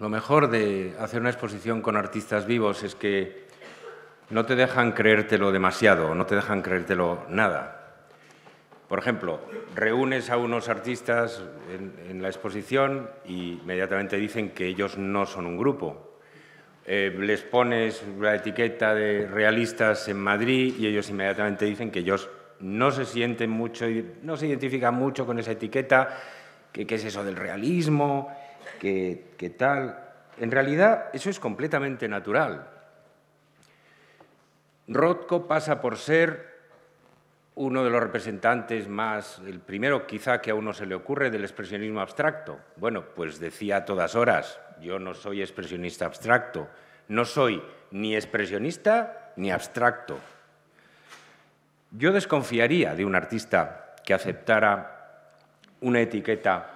Lo mejor de hacer una exposición con artistas vivos es que no te dejan creértelo demasiado, no te dejan creértelo nada. Por ejemplo, reúnes a unos artistas en, la exposición y inmediatamente dicen que ellos no son un grupo. Eh, les pones la etiqueta de realistas en Madrid y ellos inmediatamente dicen que ellos no se sienten mucho, no se identifican mucho con esa etiqueta, que qué es eso del realismo, ¿Qué tal. En realidad, eso es completamente natural. Rothko pasa por ser uno de los representantes más, el primero quizá que a uno se le ocurre del expresionismo abstracto. Bueno, pues decía a todas horas, yo no soy expresionista abstracto, no soy ni expresionista ni abstracto. Yo desconfiaría de un artista que aceptara una etiqueta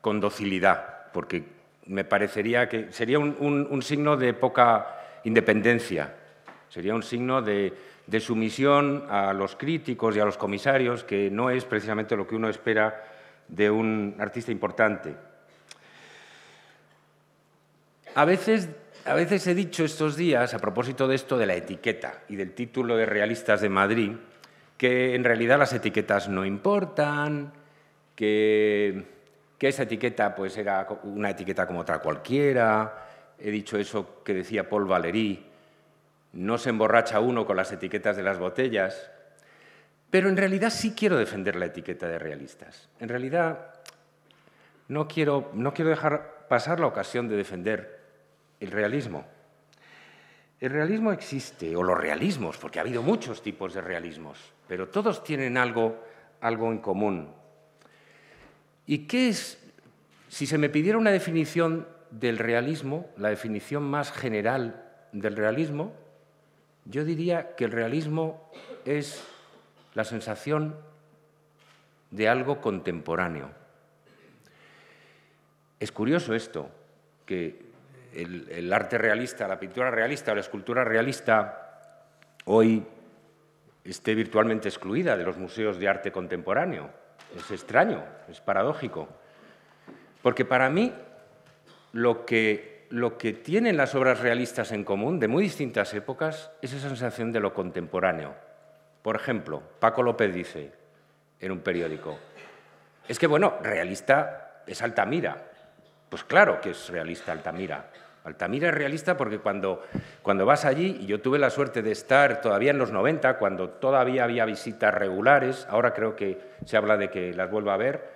con docilidad porque me parecería que sería un, signo de poca independencia, sería un signo de, de, sumisión a los críticos y a los comisarios, que no es precisamente lo que uno espera de un artista importante. A veces, a veces he dicho estos días, a propósito de esto de la etiqueta y del título de Realistas de Madrid, que en realidad las etiquetas no importan, que que esa etiqueta pues era una etiqueta como otra cualquiera. He dicho eso que decía Paul Valéry, no se emborracha uno con las etiquetas de las botellas, pero en realidad sí quiero defender la etiqueta de realistas. En realidad no quiero, no quiero dejar pasar la ocasión de defender el realismo. El realismo existe, o los realismos, porque ha habido muchos tipos de realismos, pero todos tienen algo, algo en común. ¿Y qué es? Si se me pidiera una definición del realismo, la definición más general del realismo, yo diría que el realismo es la sensación de algo contemporáneo. Es curioso esto, que el, arte realista, la pintura realista o la escultura realista hoy esté virtualmente excluida de los museos de arte contemporáneo. Es extraño, es paradójico. Porque para mí lo que, tienen las obras realistas en común de muy distintas épocas es esa sensación de lo contemporáneo. Por ejemplo, Paco López dice en un periódico, es que bueno, realista es Altamira. Pues claro que es realista Altamira Altamira es realista porque cuando, vas allí, y yo tuve la suerte de estar todavía en los 90, cuando todavía había visitas regulares, ahora creo que se habla de que las vuelva a ver,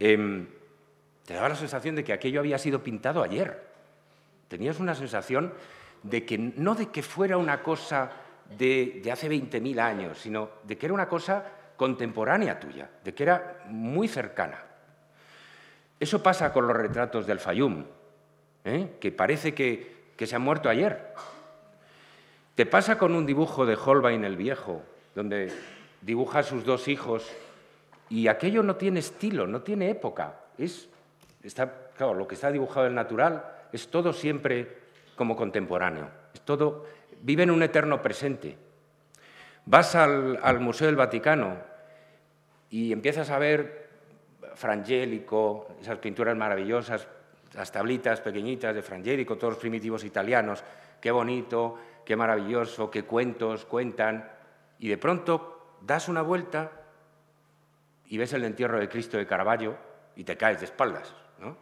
em, te daba la sensación de que aquello había sido pintado ayer. Tenías una sensación de que no de que fuera una cosa de, de hace 20.000 años, sino de que era una cosa contemporánea tuya, de que era muy cercana. Eso pasa con los retratos del Fayum. ¿eh? que parece que, se ha muerto ayer. Te pasa con un dibujo de Holbein el Viejo, donde dibuja a sus dos hijos y aquello no tiene estilo, no tiene época. Es, está, lo que está dibujado en natural es todo siempre como contemporáneo. Es todo, vive en un eterno presente. Vas al, al Museo del Vaticano y empiezas a ver frangélico, esas pinturas maravillosas, las tablitas pequeñitas de Frangerico, todos los primitivos italianos, qué bonito, qué maravilloso, qué cuentos cuentan, y de pronto das una vuelta y ves el entierro de Cristo de Caravaggio y te caes de espaldas, ¿no?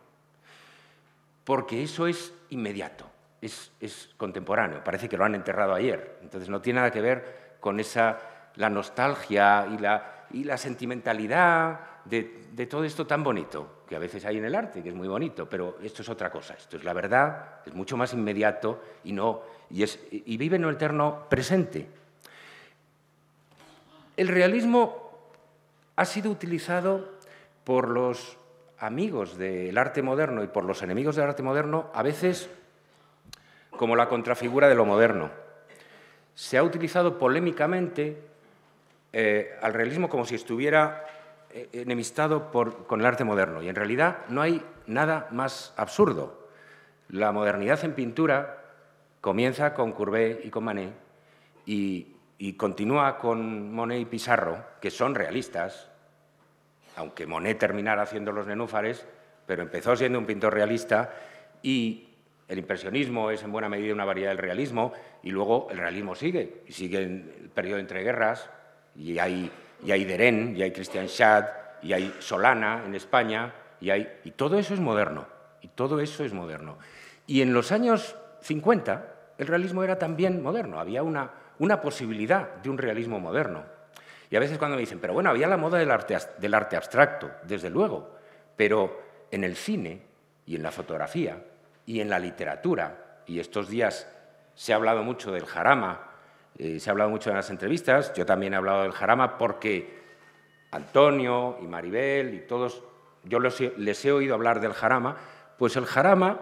Porque eso es inmediato, es, es contemporáneo, parece que lo han enterrado ayer, entonces no tiene nada que ver con esa, la nostalgia y la y la sentimentalidad de, todo esto tan bonito, que a veces hay en el arte, que es muy bonito, pero esto es otra cosa, esto es la verdad, es mucho más inmediato y, no, y, es, y vive en un eterno presente. El realismo ha sido utilizado por los amigos del arte moderno y por los enemigos del arte moderno a veces como la contrafigura de lo moderno. Se ha utilizado polémicamente eh, al realismo como si estuviera eh, enemistado con el arte moderno. Y en realidad no hay nada más absurdo. La modernidad en pintura comienza con Courbet y con Manet y, continúa con Monet y Pizarro, que son realistas, aunque Monet terminara haciendo los nenúfares, pero empezó siendo un pintor realista y el impresionismo es en buena medida una variedad del realismo y luego el realismo sigue, y sigue el periodo entre guerras y hay, y Deren, y hay Christian Schad, y hay Solana en España, y, todo eso es moderno, y todo eso es moderno. Y en los años 50 el realismo era también moderno, había una, posibilidad de un realismo moderno. Y a veces cuando me dicen, pero bueno, había la moda del arte abstracto, desde luego, pero en el cine y en la fotografía y en la literatura, y estos días se ha hablado mucho del jarama eh, se ha hablado mucho en las entrevistas, yo también he hablado del Jarama porque Antonio y Maribel y todos, yo les he oído hablar del Jarama, pues el Jarama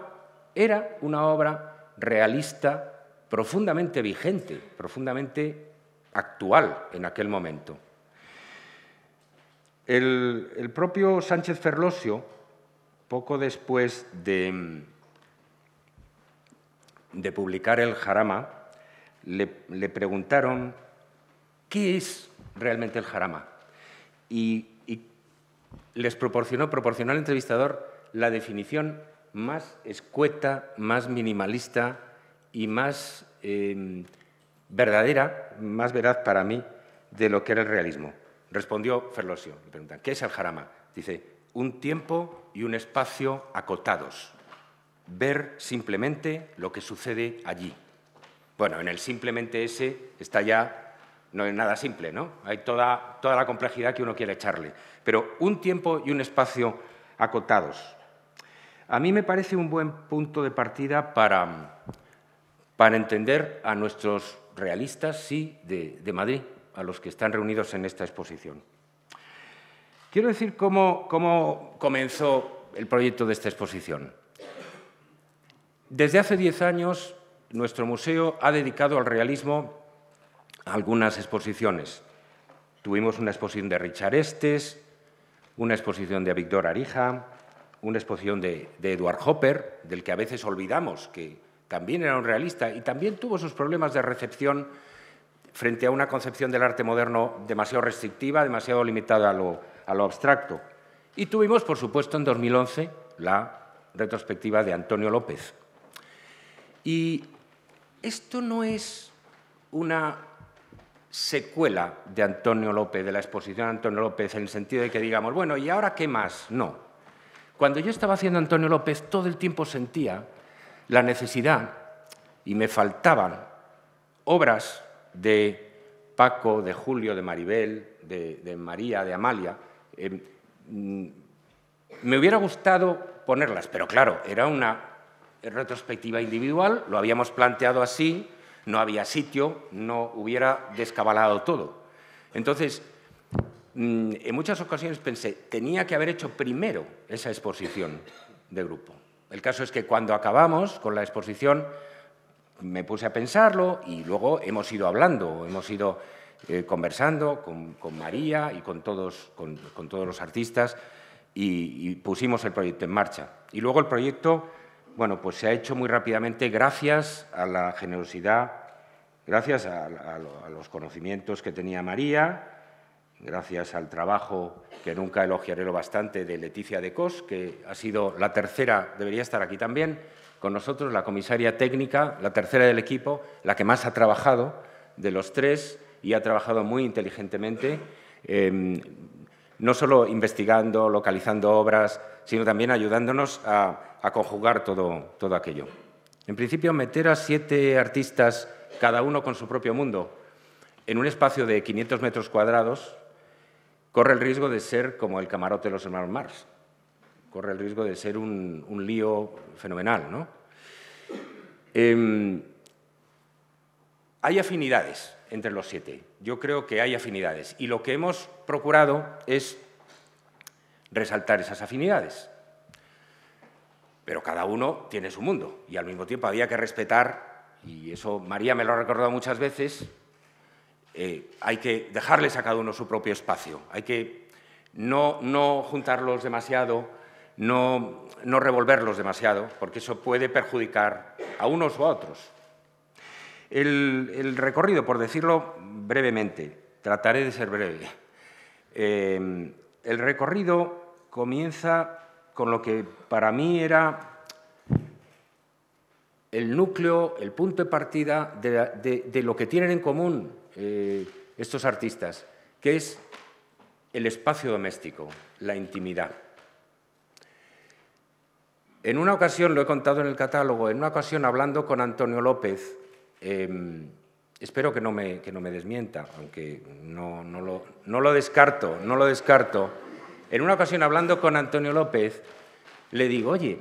era una obra realista, profundamente vigente, profundamente actual en aquel momento. El, el propio Sánchez Ferlosio, poco después de, de publicar el Jarama, le, preguntaron qué es realmente el jarama. Y, les proporcionó, proporcionó al entrevistador la definición más escueta, más minimalista y más em, verdadera, más veraz para mí, de lo que era el realismo. Respondió Ferlosio, le preguntan, ¿qué es el jarama? Dice, un tiempo y un espacio acotados, ver simplemente lo que sucede allí. Bueno, en el simplemente ese está ya, no es nada simple, ¿no? Hay toda, la complejidad que uno quiere echarle. Pero un tiempo y un espacio acotados. A mí me parece un buen punto de partida para, entender a nuestros realistas, sí, de, Madrid, a los que están reunidos en esta exposición. Quiero decir cómo, cómo comenzó el proyecto de esta exposición. Desde hace diez años nuestro museo ha dedicado al realismo algunas exposiciones. Tuvimos una exposición de Richard Estes, una exposición de Víctor Arija, una exposición de, Edward Hopper, del que a veces olvidamos que también era un realista y también tuvo sus problemas de recepción frente a una concepción del arte moderno demasiado restrictiva, demasiado limitada a lo, a lo abstracto. Y tuvimos, por supuesto, en 2011 la retrospectiva de Antonio López. Y esto no es una secuela de Antonio López, de la exposición de Antonio López, en el sentido de que digamos, bueno, ¿y ahora qué más? No. Cuando yo estaba haciendo Antonio López, todo el tiempo sentía la necesidad y me faltaban obras de Paco, de Julio, de Maribel, de, María, de Amalia. Em, mm, me hubiera gustado ponerlas, pero claro, era una retrospectiva individual, lo habíamos planteado así, no había sitio, no hubiera descabalado todo. Entonces, mm, en muchas ocasiones pensé, tenía que haber hecho primero esa exposición de grupo. El caso es que cuando acabamos con la exposición me puse a pensarlo y luego hemos ido hablando, hemos ido eh, conversando con, María y con todos, con, todos los artistas y pusimos el proyecto en marcha. Y luego el proyecto bueno, pues se ha hecho muy rápidamente gracias a la generosidad, gracias a, los conocimientos que tenía María, gracias al trabajo que nunca elogiaré lo bastante de Leticia de Cos, que ha sido la tercera, debería estar aquí también con nosotros, la comisaria técnica, la tercera del equipo, la que más ha trabajado de los tres y ha trabajado muy inteligentemente. Em, no solo investigando, localizando obras, sino también ayudándonos a, conjugar todo, aquello. En principio, meter a siete artistas, cada uno con su propio mundo, en un espacio de 500 metros cuadrados, corre el riesgo de ser como el camarote de los hermanos Mars. Corre el riesgo de ser un, lío fenomenal, ¿no? Em, hay afinidades entre los siete. Yo creo que hay afinidades. Y lo que hemos procurado es resaltar esas afinidades. Pero cada uno tiene su mundo y al mismo tiempo había que respetar, y eso María me lo ha recordado muchas veces, eh, hay que dejarles a cada uno su propio espacio, hay que no, juntarlos demasiado, no, no revolverlos demasiado, porque eso puede perjudicar a unos o a otros. El, recorrido, por decirlo brevemente, trataré de ser breve. Eh, el recorrido comienza con lo que para mí era el núcleo, el punto de partida de, lo que tienen en común eh, estos artistas, que es el espacio doméstico, la intimidad. En una ocasión, lo he contado en el catálogo, en una ocasión hablando con Antonio López, Em, espero que no me, que no me desmienta, aunque no, lo, descarto, no lo descarto. En una ocasión, hablando con Antonio López, le digo, oye,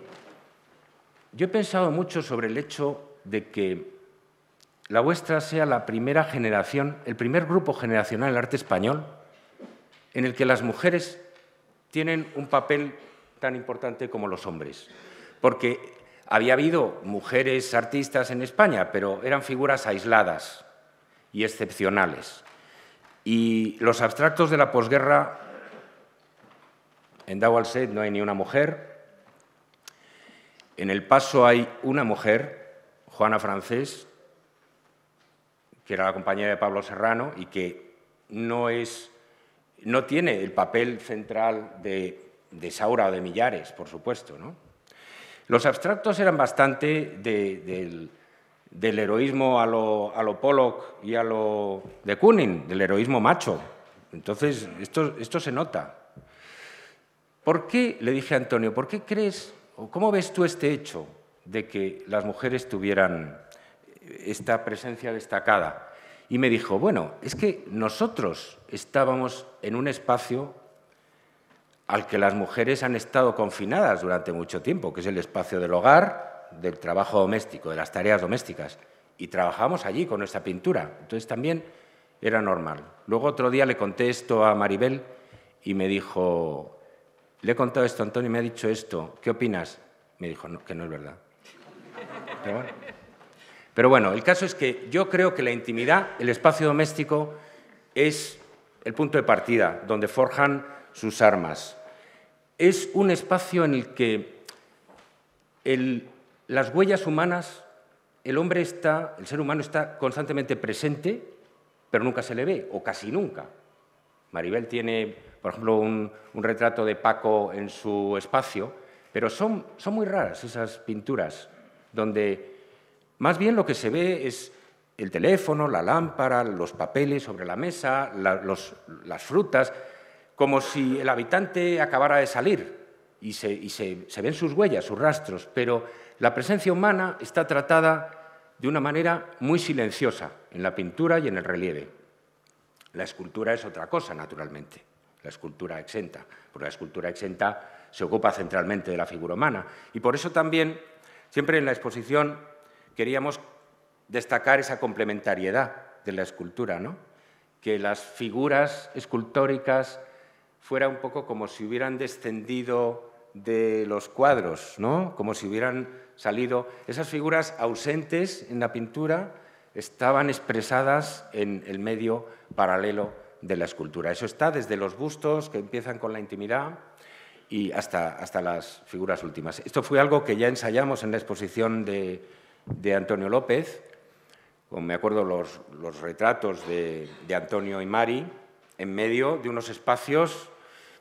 yo he pensado mucho sobre el hecho de que la vuestra sea la primera generación, el primer grupo generacional del arte español, en el que las mujeres tienen un papel tan importante como los hombres. Porque había habido mujeres artistas en España, pero eran figuras aisladas y excepcionales. Y los abstractos de la posguerra, en Set no hay ni una mujer, en El Paso hay una mujer, Juana Francés, que era la compañera de Pablo Serrano y que no, tiene el papel central de, de Saura o de Millares, por supuesto, ¿no? Los abstractos eran bastante del, heroísmo a lo, Pollock y a lo de Kooning, del heroísmo macho. Entonces, esto, esto se nota. ¿Por qué, le dije a Antonio, por qué crees o cómo ves tú este hecho de que las mujeres tuvieran esta presencia destacada? Y me dijo, bueno, es que nosotros estábamos en un espacio al que las mujeres han estado confinadas durante mucho tiempo, que es el espacio del hogar, del trabajo doméstico, de las tareas domésticas. Y trabajamos allí con nuestra pintura. Entonces también era normal. Luego otro día le conté esto a Maribel y me dijo, le he contado esto a Antonio y me ha dicho esto, ¿qué opinas? Me dijo que no es verdad. Pero bueno, el caso es que yo creo que la intimidad, el espacio doméstico, es el punto de partida donde forjan sus armas. Es un espacio en el que las huellas humanas, el hombre está, el ser humano está constantemente presente, pero nunca se le ve, o casi nunca. Maribel tiene, por ejemplo, un, retrato de Paco en su espacio, pero son, muy raras esas pinturas, donde más bien lo que se ve es el teléfono, la lámpara, los papeles sobre la mesa, las frutas, como si el habitante acabara de salir y, se, ven sus huellas, sus rastros, pero la presencia humana está tratada de una manera muy silenciosa en la pintura y en el relieve. La escultura es otra cosa, naturalmente, la escultura exenta, porque la escultura exenta se ocupa centralmente de la figura humana. Y por eso también, siempre en la exposición, queríamos destacar esa complementariedad de la escultura, ¿no? que las figuras escultóricas fuera un poco como si hubieran descendido de los cuadros, ¿no? como si hubieran salido. Esas figuras ausentes en la pintura estaban expresadas en el medio paralelo de la escultura. Eso está desde los bustos que empiezan con la intimidad y hasta, hasta las figuras últimas. Esto fue algo que ya ensayamos en la exposición de, de Antonio López, como me acuerdo, los, retratos de, de Antonio y Mari, en medio de unos espacios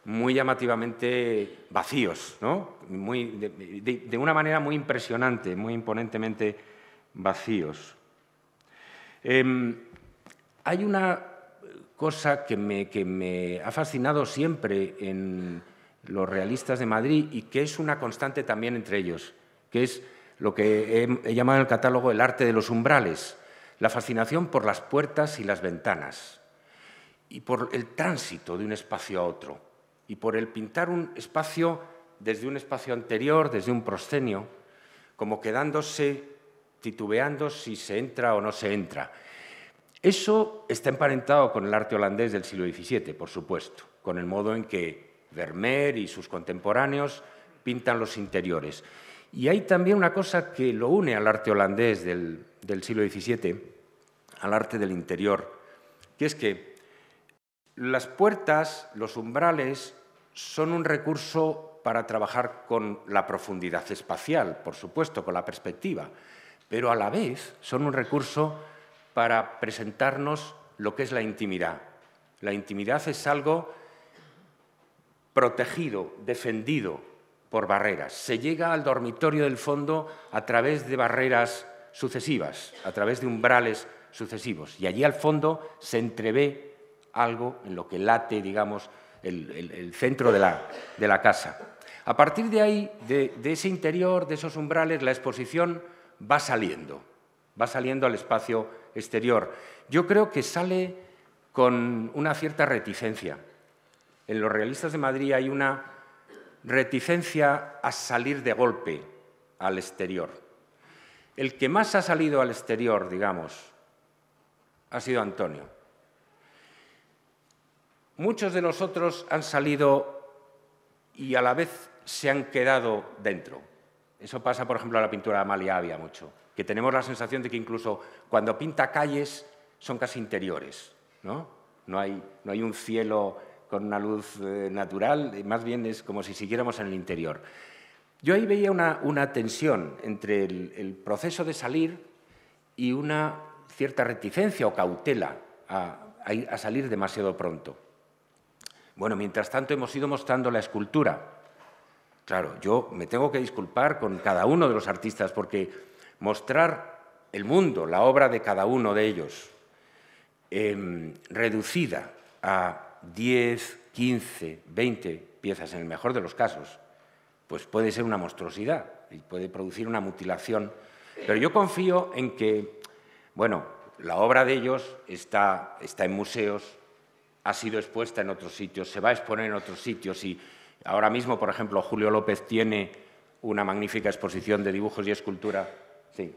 muy llamativamente vacíos, de, una manera muy impresionante, muy imponentemente vacíos. Em, hay una cosa que me, ha fascinado siempre en los realistas de Madrid y que es una constante también entre ellos, que es lo que he llamado en el catálogo el arte de los umbrales, la fascinación por las puertas y las ventanas y por el tránsito de un espacio a otro y por el pintar un espacio desde un espacio anterior, desde un proscenio, como quedándose titubeando si se entra o no se entra. Eso está emparentado con el arte holandés del siglo XVII, por supuesto, con el modo en que Vermeer y sus contemporáneos pintan los interiores. Y hay también una cosa que lo une al arte holandés del, del siglo XVII, al arte del interior, que es que las puertas, los umbrales, son un recurso para trabajar con la profundidad espacial, por supuesto, con la perspectiva, pero a la vez son un recurso para presentarnos lo que es la intimidad. La intimidad es algo protegido, defendido por barreras. Se llega al dormitorio del fondo a través de barreras sucesivas, a través de umbrales sucesivos. Y allí al fondo se entrevé algo en lo que late, digamos, el, centro de la, casa. A partir de ahí, de ese interior, de esos umbrales, la exposición va saliendo, va saliendo al espacio exterior. Yo creo que sale con una cierta reticencia. En los realistas de Madrid hay una reticencia a salir de golpe al exterior. El que más ha salido al exterior, digamos, ha sido Antonio. Muchos de nosotros han salido y a la vez se han quedado dentro. Eso pasa, por ejemplo, a la pintura de Amalia Avia mucho, que tenemos la sensación de que incluso cuando pinta calles son casi interiores, ¿no? hay, un cielo con una luz eh, natural, más bien es como si siguiéramos en el interior. Yo ahí veía una, tensión entre el, proceso de salir y una cierta reticencia o cautela a salir demasiado pronto. Bueno, mientras tanto hemos ido mostrando la escultura. Claro, yo me tengo que disculpar con cada uno de los artistas porque mostrar el mundo, la obra de cada uno de ellos, em, reducida a 10, 15, 20 piezas en el mejor de los casos, pues puede ser una monstruosidad y puede producir una mutilación. Pero yo confío en que, bueno, la obra de ellos está, está en museos, ha sido expuesta en otros sitios, se va a exponer en otros sitios y ahora mismo, por ejemplo, Julio López tiene una magnífica exposición de dibujos y escultura. Sí,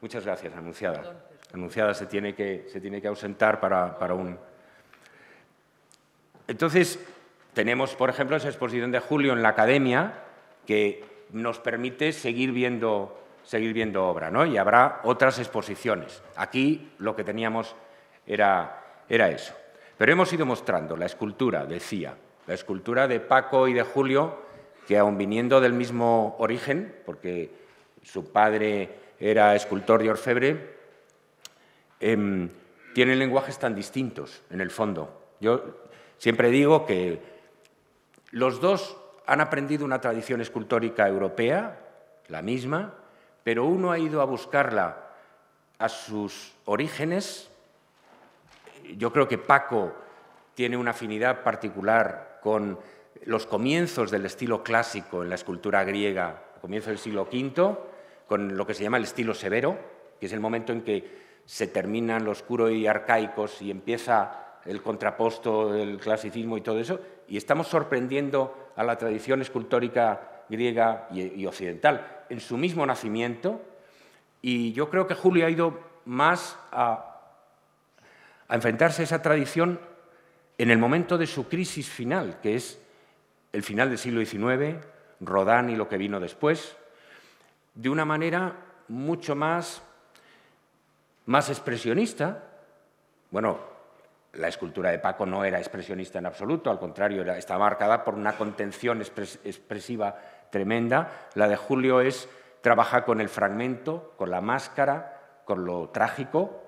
muchas gracias, anunciada. Anunciada se tiene que, ausentar para, un... Entonces, tenemos, por ejemplo, esa exposición de Julio en la Academia que nos permite seguir viendo, seguir viendo obra, ¿no? Y habrá otras exposiciones. Aquí lo que teníamos era, era eso. Pero hemos ido mostrando la escultura, decía, la escultura de Paco y de Julio, que aun viniendo del mismo origen, porque su padre era escultor de orfebre, em, tienen lenguajes tan distintos, en el fondo. Yo siempre digo que los dos han aprendido una tradición escultórica europea, la misma, pero uno ha ido a buscarla a sus orígenes yo creo que Paco tiene una afinidad particular con los comienzos del estilo clásico en la escultura griega, comienzo comienzos del siglo V, con lo que se llama el estilo severo, que es el momento en que se terminan los oscuro y arcaicos y empieza el contraposto del clasicismo y todo eso, y estamos sorprendiendo a la tradición escultórica griega y occidental en su mismo nacimiento, y yo creo que Julio ha ido más a enfrentarse a esa tradición en el momento de su crisis final, que es el final del siglo XIX, Rodán y lo que vino después, de una manera mucho más, más expresionista. Bueno, la escultura de Paco no era expresionista en absoluto, al contrario, estaba está marcada por una contención expresiva tremenda. La de Julio es trabaja con el fragmento, con la máscara, con lo trágico,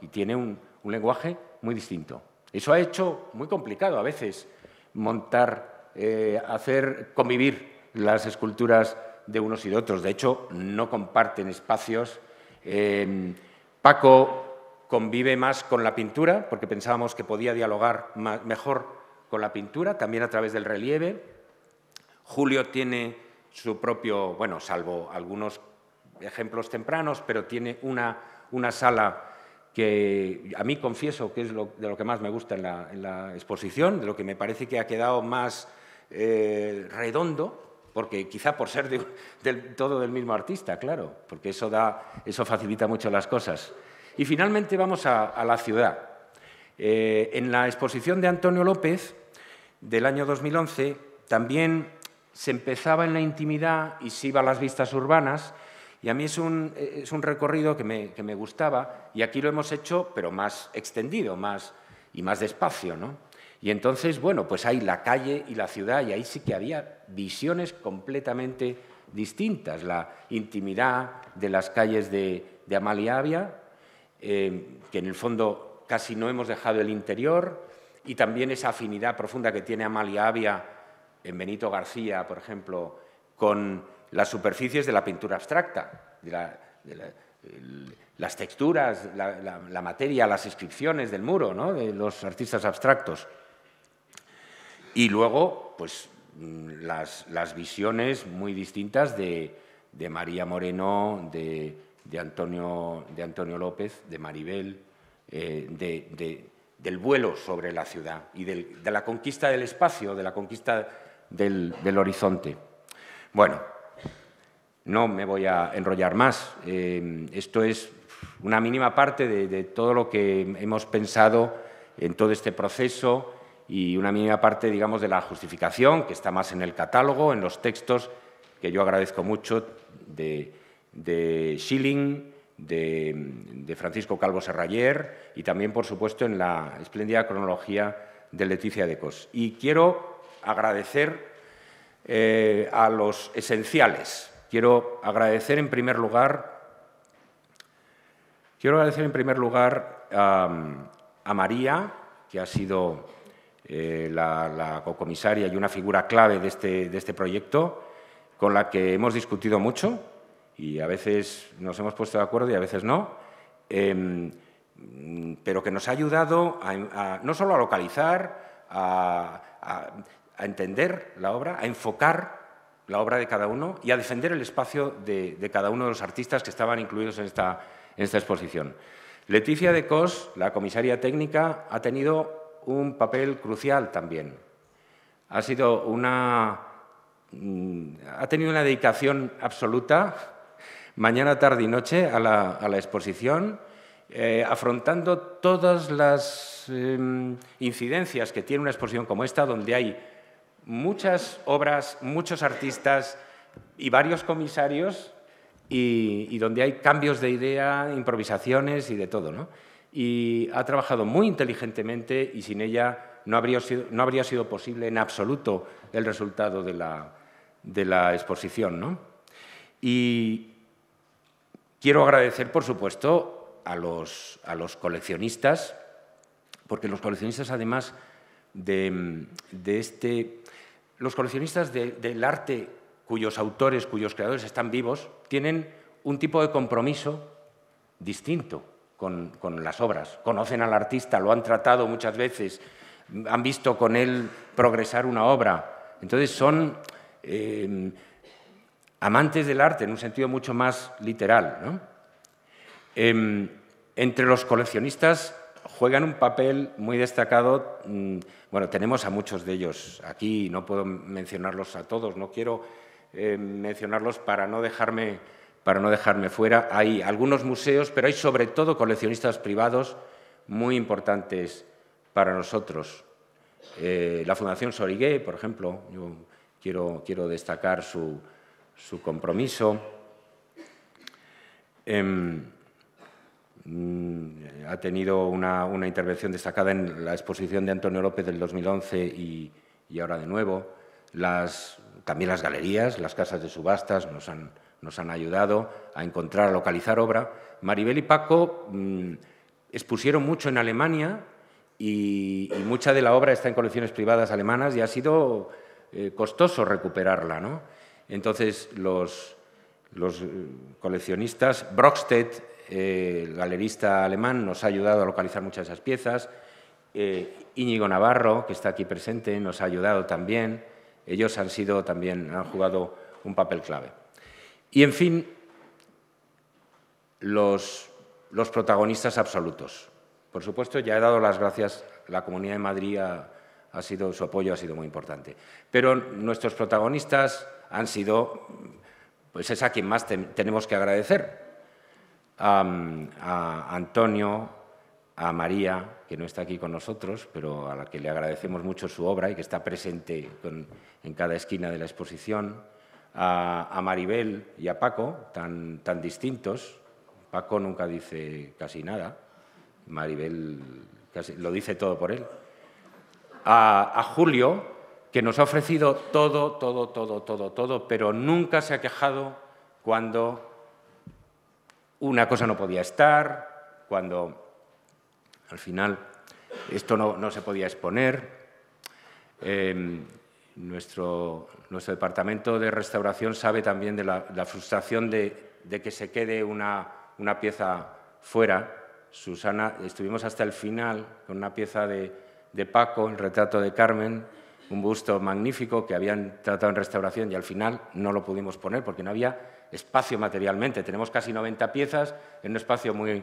y tiene un, un lenguaje muy distinto. Eso ha hecho muy complicado a veces montar, eh, hacer convivir las esculturas de unos y de otros. De hecho, no comparten espacios. Em, Paco convive más con la pintura, porque pensábamos que podía dialogar mejor con la pintura, también a través del relieve. Julio tiene su propio, bueno, salvo algunos ejemplos tempranos, pero tiene una sala que a mí confieso que es de lo que más me gusta en la, exposición, de lo que me parece que ha quedado más eh, redondo, porque quizá por ser del, todo del mismo artista, claro, porque eso, da, eso facilita mucho las cosas. Y finalmente vamos a, la ciudad. Eh, en la exposición de Antonio López del año 2011 también se empezaba en la intimidad y se iba a las vistas urbanas, y a mí es un, eh, es un recorrido que me, gustaba y aquí lo hemos hecho, pero más extendido más, y más despacio. ¿no? Y entonces, bueno, pues hay la calle y la ciudad y ahí sí que había visiones completamente distintas. La intimidad de las calles de, de Amaliavia, em, que en el fondo casi no hemos dejado el interior, y también esa afinidad profunda que tiene Amaliavia en Benito García, por ejemplo, con las superficies de la pintura abstracta, las texturas, la, materia, las inscripciones del muro, ¿no? de los artistas abstractos. Y luego, pues, mm, las, visiones muy distintas de, María Moreno, de, Antonio, de Antonio López, de Maribel, eh, del vuelo sobre la ciudad y de la conquista del espacio, de la conquista del, del horizonte. Bueno, no me voy a enrollar más. Eh, esto es una mínima parte de, todo lo que hemos pensado en todo este proceso y una mínima parte, digamos, de la justificación, que está más en el catálogo, en los textos, que yo agradezco mucho, de, Schilling, de, Francisco Calvo Serrayer y también, por supuesto, en la espléndida cronología de Leticia de Cos. Y quiero agradecer eh, a los esenciales, Quiero agradecer en primer lugar, quiero agradecer en primer lugar a María, que ha sido eh, la, la, cocomisaria y una figura clave de este, de este proyecto, con la que hemos discutido mucho y a veces nos hemos puesto de acuerdo y a veces no, em, pero que nos ha ayudado no solo a localizar, a entender la obra, a enfocar la obra de cada uno y a defender el espacio de, cada uno de los artistas que estaban incluidos en esta, exposición. Leticia de Cos, la comisaria técnica, ha tenido un papel crucial también. Ha, sido una, mm, ha tenido una dedicación absoluta, mañana, tarde y noche, a la, exposición, eh, afrontando todas las em, incidencias que tiene una exposición como esta, donde hay muchas obras, muchos artistas y varios comisarios y, donde hay cambios de idea, improvisaciones y de todo. ¿no? Y ha trabajado muy inteligentemente y sin ella no habría sido, posible en absoluto el resultado de la, exposición. Y quiero agradecer, por supuesto, a los, a los coleccionistas, porque los coleccionistas además de, este... Los coleccionistas del arte cuyos autores, cuyos creadores están vivos, tienen un tipo de compromiso distinto con, las obras. Conocen al artista, lo han tratado muchas veces, han visto con él progresar una obra. Entonces son em, amantes del arte en un sentido mucho más literal. Em, entre los coleccionistas juegan un papel muy destacado. Mm, bueno, tenemos a muchos de ellos aquí, no puedo mencionarlos a todos, no quiero eh, mencionarlos para no dejarme para no dejarme fuera. Hay algunos museos, pero hay sobre todo coleccionistas privados muy importantes para nosotros. Eh, la Fundación Sorigué, por ejemplo, yo quiero, quiero destacar su, su compromiso. Em, Mm, ha tenido una, intervención destacada en la exposición de Antonio López del 2011 y, ahora de nuevo. Las, también las galerías, las casas de subastas nos han, ayudado a encontrar, a localizar obra. Maribel y Paco mm, expusieron mucho en Alemania y, mucha de la obra está en colecciones privadas alemanas y ha sido eh, costoso recuperarla. Entonces, los eh, coleccionistas, Brockstedt eh, el galerista alemán, nos ha ayudado a localizar muchas de esas piezas. Eh, Íñigo Navarro, que está aquí presente, nos ha ayudado también. Ellos han sido también, han jugado un papel clave. Y en fin, los, protagonistas absolutos. Por supuesto, ya he dado las gracias, la Comunidad de Madrid ha, sido, su apoyo ha sido muy importante. Pero nuestros protagonistas han sido, pues es a quien más tenemos que agradecer, a, Antonio, a María, que no está aquí con nosotros, pero a la que le agradecemos mucho su obra y que está presente en cada esquina de la exposición, a, Maribel y a Paco, tan, distintos. Paco nunca dice casi nada, Maribel casi, lo dice todo por él. A, a Julio, que nos ha ofrecido todo, todo, todo, todo, todo, pero nunca se ha quejado cuando una cosa no podía estar, cuando al final esto no, se podía exponer. Em, nuestro, departamento de restauración sabe también de la, frustración de, que se quede una, pieza fuera. Susana, estuvimos hasta el final con una pieza de, de Paco, el retrato de Carmen, un busto magnífico que habían tratado en restauración y al final no lo pudimos poner porque no había espacio materialmente. Tenemos casi 90 piezas en un espacio muy,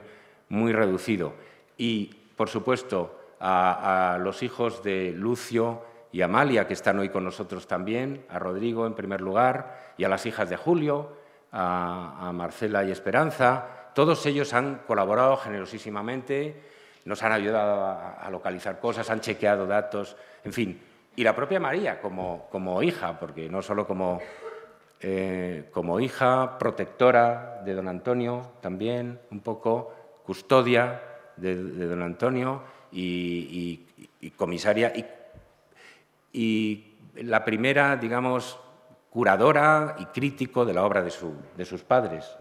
muy reducido. Y, por supuesto, a, los hijos de Lucio y Amalia, que están hoy con nosotros también, a Rodrigo en primer lugar, y a las hijas de Julio, a, Marcela y Esperanza. Todos ellos han colaborado generosísimamente, nos han ayudado a localizar cosas, han chequeado datos, en fin, y la propia María como, como hija, porque no solo como, eh, como hija, protectora de don Antonio también, un poco custodia de, don Antonio y, comisaria y, la primera, digamos, curadora y crítico de la obra de, sus padres,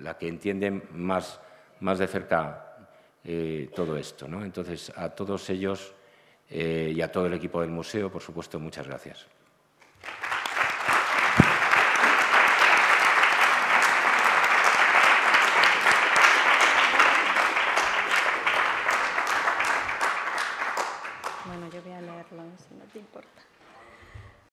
la, que entiende más, más de cerca eh, todo esto. ¿no? Entonces, a todos ellos eh, y a todo el equipo del museo, por supuesto, muchas gracias.